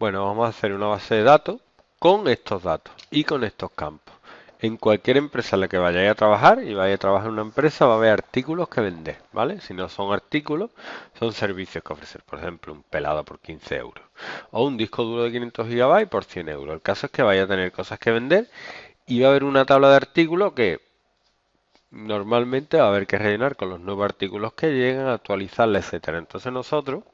Bueno, vamos a hacer una base de datos con estos datos y con estos campos. En cualquier empresa en la que vayáis a trabajar y vayáis a trabajar en una empresa va a haber artículos que vender, ¿vale? Si no son artículos, son servicios que ofrecer. Por ejemplo, un pelado por 15 euros o un disco duro de 500 GB por 100 euros. El caso es que vaya a tener cosas que vender y va a haber una tabla de artículos que normalmente va a haber que rellenar con los nuevos artículos que llegan, actualizarla, etcétera. Entonces nosotros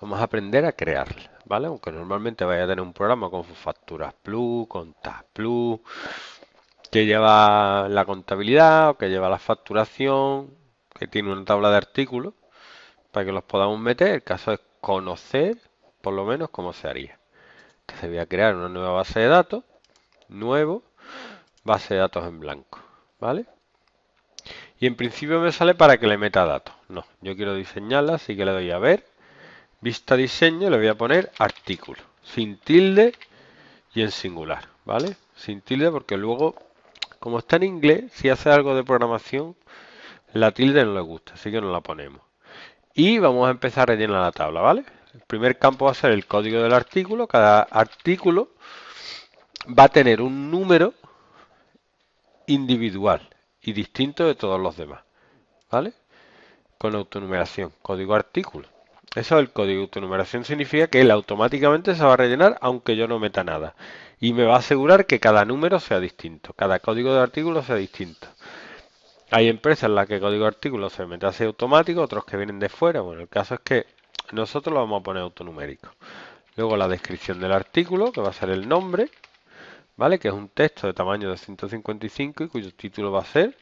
vamos a aprender a crearla. ¿vale? Aunque normalmente vaya a tener un programa con facturas plus, contas plus, que lleva la contabilidad o que lleva la facturación, que tiene una tabla de artículos, para que los podamos meter. El caso es conocer por lo menos cómo se haría. Se voy a crear una nueva base de datos, nuevo, base de datos en blanco, ¿vale? Y en principio me sale para que le meta datos. No, yo quiero diseñarla, así que le doy a ver. Vista diseño le voy a poner artículo, sin tilde y en singular, ¿vale? Sin tilde porque luego, como está en inglés, si hace algo de programación, la tilde no le gusta, así que no la ponemos. Y vamos a empezar a rellenar la tabla, ¿vale? El primer campo va a ser el código del artículo. Cada artículo va a tener un número individual y distinto de todos los demás, ¿vale? Con autonumeración, código artículo. Eso el código. de numeración significa que él automáticamente se va a rellenar aunque yo no meta nada. Y me va a asegurar que cada número sea distinto, cada código de artículo sea distinto. Hay empresas en las que el código de artículo se mete así automático, otros que vienen de fuera. Bueno, el caso es que nosotros lo vamos a poner autonumérico. Luego la descripción del artículo, que va a ser el nombre, ¿vale? Que es un texto de tamaño de 155 y cuyo título va a ser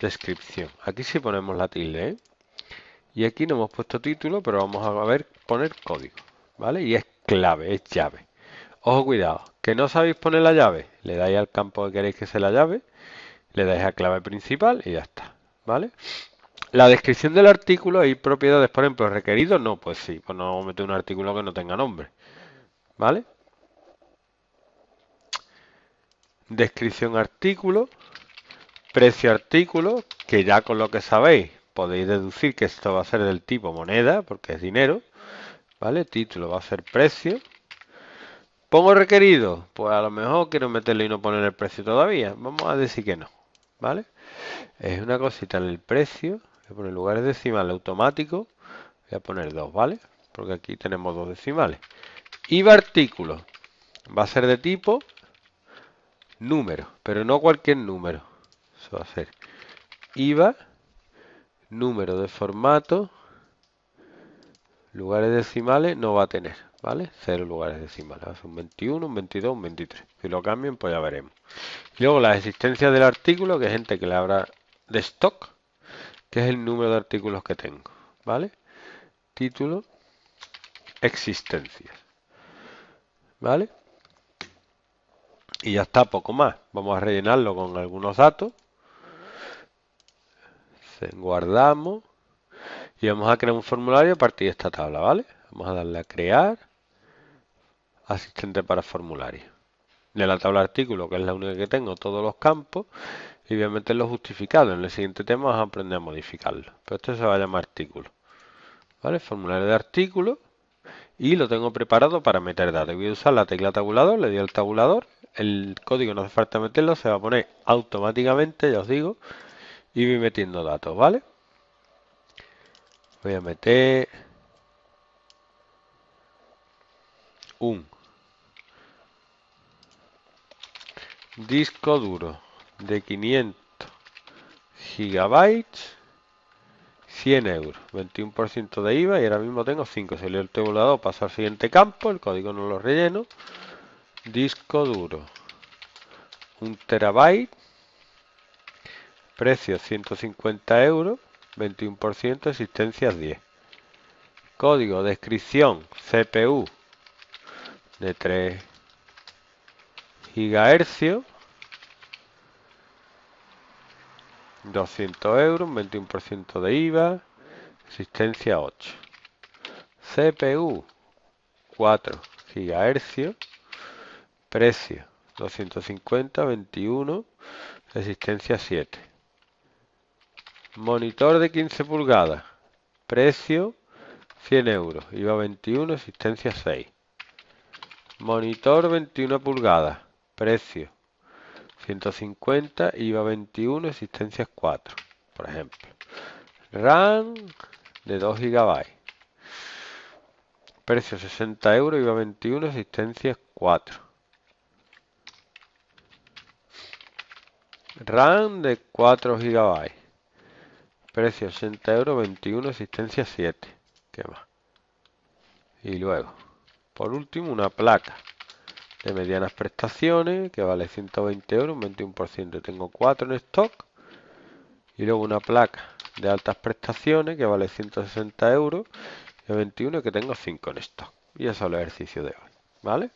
descripción. Aquí sí ponemos la tilde, ¿eh? Y aquí no hemos puesto título, pero vamos a ver poner código. ¿Vale? Y es clave, es llave. Ojo, cuidado. Que no sabéis poner la llave. Le dais al campo que queréis que sea la llave. Le dais a clave principal y ya está. ¿Vale? La descripción del artículo y propiedades, por ejemplo, requeridos. No, pues sí. Pues no vamos a meter un artículo que no tenga nombre. ¿Vale? Descripción artículo. Precio artículo. Que ya con lo que sabéis podéis deducir que esto va a ser del tipo moneda, porque es dinero, ¿vale? Título va a ser precio. ¿Pongo requerido? Pues a lo mejor quiero meterle y no poner el precio todavía. Vamos a decir que no, ¿vale? Es una cosita en el precio. Voy a poner lugares decimales automático. Voy a poner dos, ¿vale? Porque aquí tenemos dos decimales. IVA artículo. Va a ser de tipo número, pero no cualquier número. Eso va a ser IVA número de formato, lugares decimales no va a tener, ¿vale? Cero lugares decimales, ser un 21, un 22, un 23. Si lo cambian, pues ya veremos. luego la existencia del artículo, que es gente que le habrá de stock, que es el número de artículos que tengo, ¿vale? Título, existencia, ¿vale? Y ya está, poco más. Vamos a rellenarlo con algunos datos guardamos y vamos a crear un formulario a partir de esta tabla, ¿vale? Vamos a darle a crear asistente para formulario. De la tabla artículo, que es la única que tengo, todos los campos, y voy a meter los justificados. En el siguiente tema vamos a aprender a modificarlo. Pero esto se va a llamar artículo. ¿Vale? Formulario de artículo. Y lo tengo preparado para meter datos. Voy a usar la tecla tabulador, le doy al tabulador. El código no hace falta meterlo, se va a poner automáticamente, ya os digo, y voy metiendo datos, ¿vale? Voy a meter un disco duro de 500 gigabytes 100 euros 21% de IVA y ahora mismo tengo 5 se el tabulador paso al siguiente campo el código no lo relleno disco duro un terabyte Precio 150 euros, 21%, existencia 10. Código, descripción, CPU de 3 GHz. 200 euros, 21% de IVA, existencia 8. CPU 4 GHz, precio 250, 21, existencia 7. Monitor de 15 pulgadas. Precio 100 euros. IVA 21, existencia 6. Monitor 21 pulgadas. Precio 150, IVA 21, existencia 4, por ejemplo. RAM de 2 GB. Precio 60 euros, IVA 21, existencia 4. RAM de 4 GB. Precio 60 euros, 21, existencia 7. ¿Qué más? Y luego, por último, una placa de medianas prestaciones que vale 120 euros, un 21%. Tengo 4 en stock. Y luego una placa de altas prestaciones que vale 160 euros y 21 que tengo 5 en stock. Y eso es el ejercicio de hoy. ¿Vale?